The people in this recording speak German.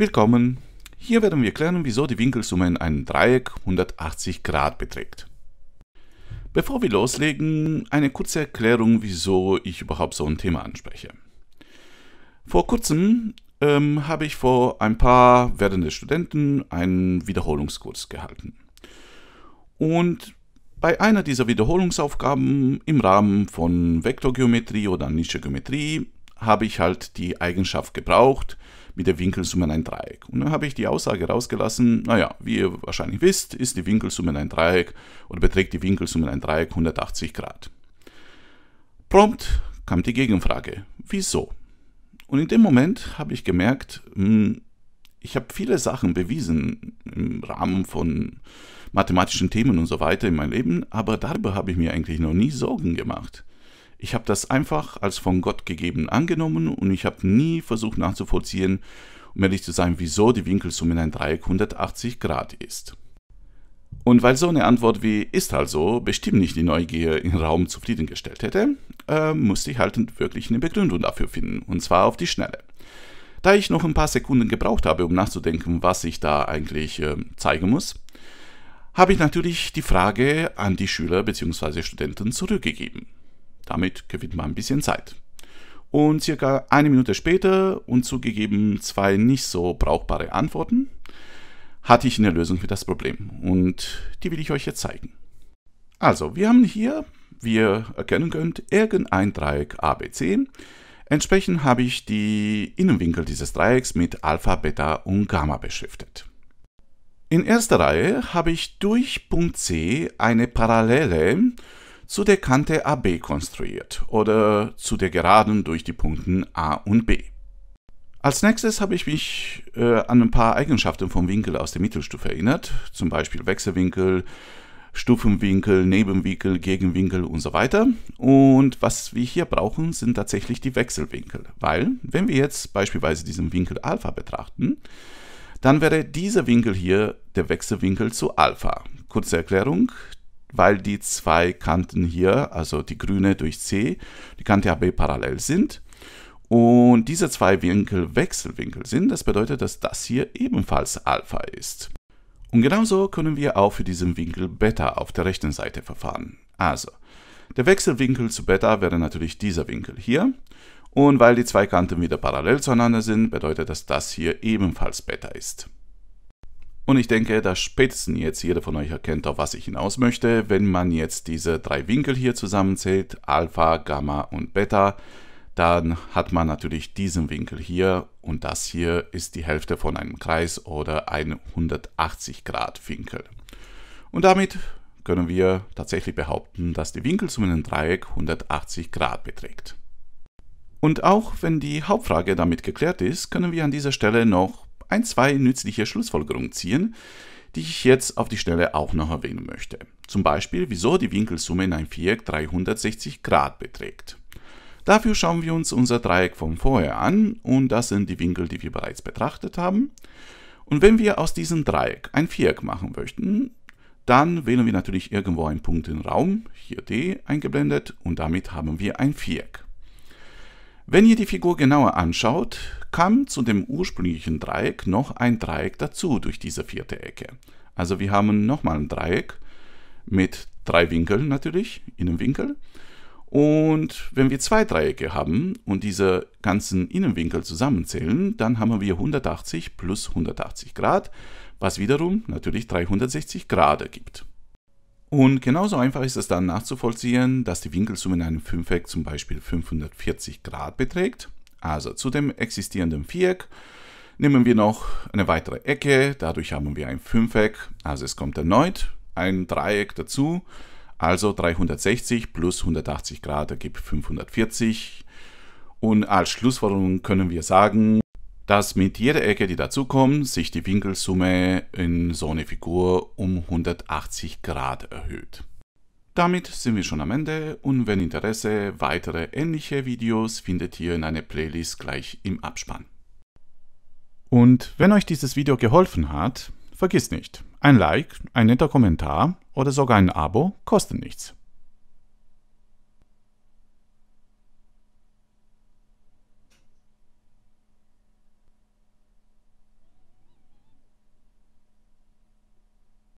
Willkommen! Hier werden wir klären, wieso die Winkelsumme in einem Dreieck 180 Grad beträgt. Bevor wir loslegen, eine kurze Erklärung, wieso ich überhaupt so ein Thema anspreche. Vor kurzem ähm, habe ich vor ein paar werdende Studenten einen Wiederholungskurs gehalten. Und bei einer dieser Wiederholungsaufgaben im Rahmen von Vektorgeometrie oder Nischegeometrie habe ich halt die Eigenschaft gebraucht mit der Winkelsumme in ein Dreieck. Und dann habe ich die Aussage rausgelassen, naja, wie ihr wahrscheinlich wisst, ist die Winkelsumme in ein Dreieck oder beträgt die Winkelsumme in ein Dreieck 180 Grad. Prompt kam die Gegenfrage, wieso? Und in dem Moment habe ich gemerkt, hm, ich habe viele Sachen bewiesen im Rahmen von mathematischen Themen und so weiter in meinem Leben, aber darüber habe ich mir eigentlich noch nie Sorgen gemacht. Ich habe das einfach als von Gott gegeben angenommen und ich habe nie versucht nachzuvollziehen, um ehrlich zu sein, wieso die Winkelsumme in ein Dreieck 180 Grad ist. Und weil so eine Antwort wie ist also bestimmt nicht die Neugier im Raum zufriedengestellt hätte, äh, musste ich halt wirklich eine Begründung dafür finden, und zwar auf die Schnelle. Da ich noch ein paar Sekunden gebraucht habe, um nachzudenken, was ich da eigentlich äh, zeigen muss, habe ich natürlich die Frage an die Schüler bzw. Studenten zurückgegeben. Damit gewinnt man ein bisschen Zeit. Und circa eine Minute später und zugegeben zwei nicht so brauchbare Antworten, hatte ich eine Lösung für das Problem und die will ich euch jetzt zeigen. Also, wir haben hier, wie ihr erkennen könnt, irgendein Dreieck ABC. Entsprechend habe ich die Innenwinkel dieses Dreiecks mit Alpha, Beta und Gamma beschriftet. In erster Reihe habe ich durch Punkt C eine Parallele zu der Kante AB konstruiert oder zu der Geraden durch die Punkten A und B. Als nächstes habe ich mich äh, an ein paar Eigenschaften vom Winkel aus der Mittelstufe erinnert, zum Beispiel Wechselwinkel, Stufenwinkel, Nebenwinkel, Gegenwinkel und so weiter. Und was wir hier brauchen, sind tatsächlich die Wechselwinkel, weil wenn wir jetzt beispielsweise diesen Winkel Alpha betrachten, dann wäre dieser Winkel hier der Wechselwinkel zu Alpha. Kurze Erklärung, weil die zwei Kanten hier, also die grüne durch C, die Kante AB parallel sind. Und diese zwei Winkel Wechselwinkel sind. Das bedeutet, dass das hier ebenfalls Alpha ist. Und genauso können wir auch für diesen Winkel Beta auf der rechten Seite verfahren. Also, der Wechselwinkel zu Beta wäre natürlich dieser Winkel hier. Und weil die zwei Kanten wieder parallel zueinander sind, bedeutet das, dass das hier ebenfalls Beta ist. Und ich denke, dass spätestens jetzt jeder von euch erkennt, auf was ich hinaus möchte. Wenn man jetzt diese drei Winkel hier zusammenzählt, Alpha, Gamma und Beta, dann hat man natürlich diesen Winkel hier und das hier ist die Hälfte von einem Kreis oder ein 180 Grad Winkel. Und damit können wir tatsächlich behaupten, dass die Winkelsumme in einem Dreieck 180 Grad beträgt. Und auch wenn die Hauptfrage damit geklärt ist, können wir an dieser Stelle noch ein, zwei nützliche Schlussfolgerungen ziehen, die ich jetzt auf die Schnelle auch noch erwähnen möchte. Zum Beispiel, wieso die Winkelsumme in einem Viereck 360 Grad beträgt. Dafür schauen wir uns unser Dreieck von vorher an und das sind die Winkel, die wir bereits betrachtet haben. Und wenn wir aus diesem Dreieck ein Viereck machen möchten, dann wählen wir natürlich irgendwo einen Punkt im Raum, hier D eingeblendet und damit haben wir ein Viereck. Wenn ihr die Figur genauer anschaut, kam zu dem ursprünglichen Dreieck noch ein Dreieck dazu durch diese vierte Ecke. Also wir haben nochmal ein Dreieck mit drei Winkeln natürlich, Innenwinkel. Und wenn wir zwei Dreiecke haben und diese ganzen Innenwinkel zusammenzählen, dann haben wir 180 plus 180 Grad, was wiederum natürlich 360 Grad ergibt. Und genauso einfach ist es dann nachzuvollziehen, dass die Winkelsumme in einem Fünfeck zum Beispiel 540 Grad beträgt. Also zu dem existierenden Viereck nehmen wir noch eine weitere Ecke, dadurch haben wir ein Fünfeck, also es kommt erneut ein Dreieck dazu, also 360 plus 180 Grad ergibt 540. Und als Schlussfolgerung können wir sagen, dass mit jeder Ecke, die dazukommt, sich die Winkelsumme in so eine Figur um 180 Grad erhöht. Damit sind wir schon am Ende und wenn Interesse, weitere ähnliche Videos findet ihr in einer Playlist gleich im Abspann. Und wenn euch dieses Video geholfen hat, vergiss nicht, ein Like, ein netter Kommentar oder sogar ein Abo kosten nichts.